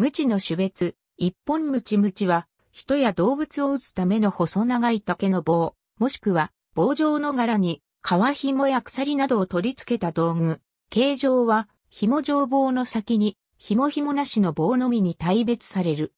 無知の種別、一本無知無知は、人や動物を打つための細長い竹の棒、もしくは棒状の柄に、皮紐や鎖などを取り付けた道具。形状は、紐状棒の先に、紐紐なしの棒のみに大別される。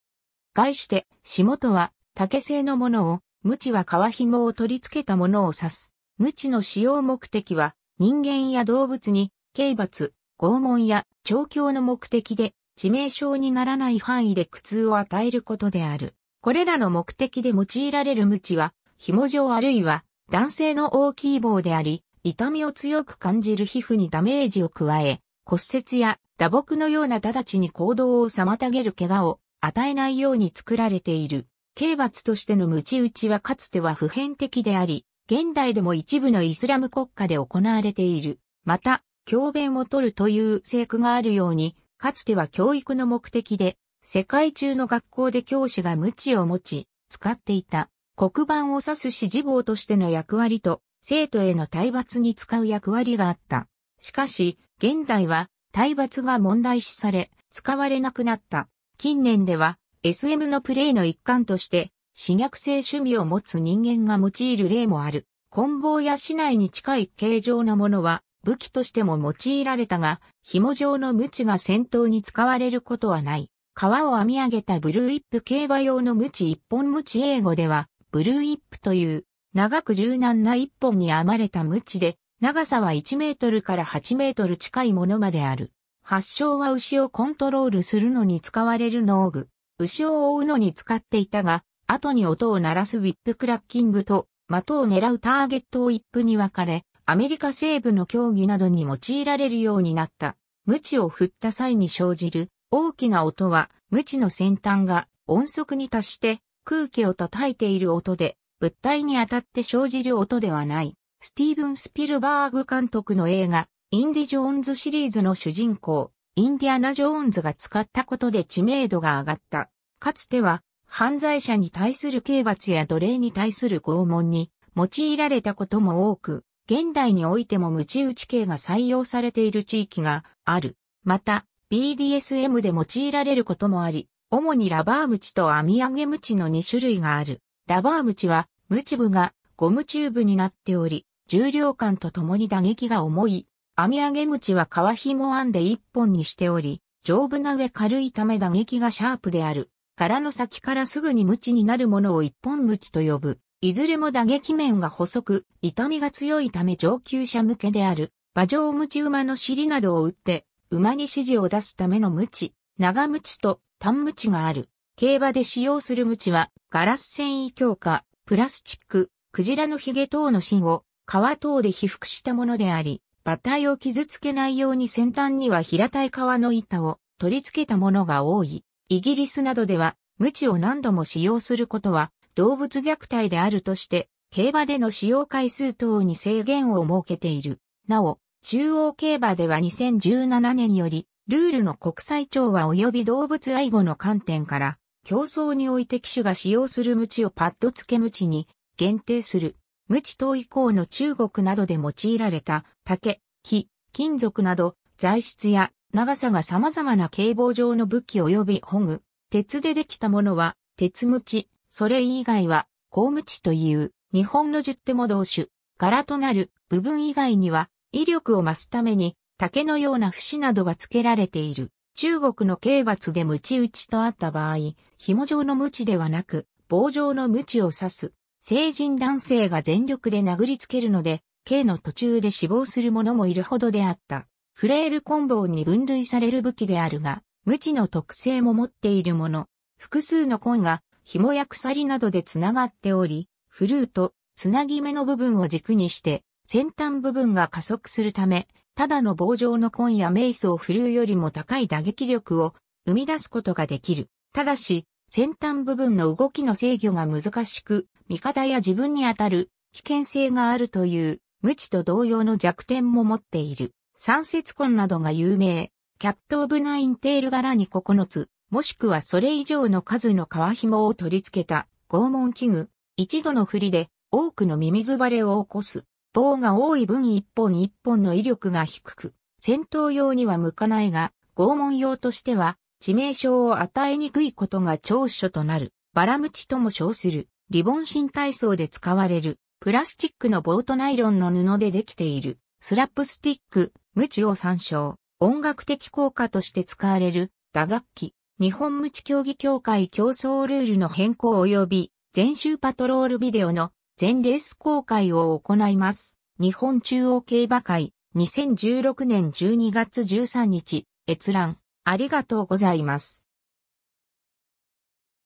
概して、霜とは、竹製のものを、無知は皮紐を取り付けたものを指す。無知の使用目的は、人間や動物に、刑罰、拷問や調教の目的で致命傷にならない範囲で苦痛を与えることである。これらの目的で用いられる無知は、紐状あるいは男性の大きい棒であり、痛みを強く感じる皮膚にダメージを加え、骨折や打撲のような直ちに行動を妨げる怪我を与えないように作られている。刑罰としての無知打ちはかつては普遍的であり、現代でも一部のイスラム国家で行われている。また、教鞭を取るという制句があるように、かつては教育の目的で、世界中の学校で教師が無知を持ち、使っていた黒板を指す指示棒としての役割と、生徒への体罰に使う役割があった。しかし、現代は体罰が問題視され、使われなくなった。近年では、SM のプレイの一環として、死虐性趣味を持つ人間が用いる例もある。棍棒や市内に近い形状のものは、武器としても用いられたが、紐状の鞭が戦闘に使われることはない。皮を編み上げたブルーイップ競馬用の鞭一本鞭英語では、ブルーイップという、長く柔軟な一本に編まれた鞭で、長さは1メートルから8メートル近いものまである。発祥は牛をコントロールするのに使われる農具。牛を追うのに使っていたが、後に音を鳴らすウィップクラッキングと、的を狙うターゲットを一ップに分かれ、アメリカ西部の競技などに用いられるようになった。鞭を振った際に生じる大きな音は、鞭の先端が音速に達して空気を叩いている音で、物体に当たって生じる音ではない。スティーブン・スピルバーグ監督の映画、インディ・ジョーンズシリーズの主人公、インディアナ・ジョーンズが使ったことで知名度が上がった。かつては、犯罪者に対する刑罰や奴隷に対する拷問に用いられたことも多く、現代においても無知打ち系が採用されている地域がある。また、BDSM で用いられることもあり、主にラバームチと網上げムチの2種類がある。ラバームチは、ムチ部がゴムチューブになっており、重量感とともに打撃が重い。網上げムチは皮紐編んで1本にしており、丈夫な上軽いため打撃がシャープである。柄の先からすぐにムチになるものを1本ムチと呼ぶ。いずれも打撃面が細く、痛みが強いため上級者向けである、馬上鞭馬の尻などを打って、馬に指示を出すための鞭、長鞭と短鞭がある。競馬で使用する鞭は、ガラス繊維強化、プラスチック、クジラのヒゲ等の芯を、皮等で被覆したものであり、馬体を傷つけないように先端には平たい皮の板を取り付けたものが多い。イギリスなどでは、鞭を何度も使用することは動物虐待であるとして、競馬での使用回数等に制限を設けている。なお、中央競馬では2017年より、ルールの国際調和及び動物愛護の観点から、競争において機種が使用する無知をパッド付け無知に限定する。無知等以降の中国などで用いられた竹、木、金属など材質や長さが様々な警棒状の武器及び保具、鉄でできたものは鉄無知、それ以外は、公務地という、日本の十手も同種、柄となる部分以外には、威力を増すために、竹のような節などが付けられている。中国の刑罰でムチ打ちとあった場合、紐状の無知ではなく、棒状の無知を指す。成人男性が全力で殴りつけるので、刑の途中で死亡する者もいるほどであった。フレール棍棒に分類される武器であるが、無知の特性も持っているもの。複数のコンが紐や鎖などでつながっており、フルート、つなぎ目の部分を軸にして、先端部分が加速するため、ただの棒状の根やメイスを振るうよりも高い打撃力を生み出すことができる。ただし、先端部分の動きの制御が難しく、味方や自分に当たる危険性があるという、無知と同様の弱点も持っている。三節根などが有名。キャット・オブ・ナイン・テール柄に9つ、もしくはそれ以上の数の皮紐を取り付けた拷問器具。一度の振りで多くの耳ずばれを起こす。棒が多い分一本一本の威力が低く、戦闘用には向かないが、拷問用としては致命傷を与えにくいことが長所となる。バラムチとも称する。リボン新体操で使われる。プラスチックの棒とナイロンの布でできている。スラップスティック、ムチを参照。音楽的効果として使われる打楽器。日本無知競技協会競争ルールの変更及び全州パトロールビデオの全レース公開を行います。日本中央競馬会2016年12月13日閲覧ありがとうございます。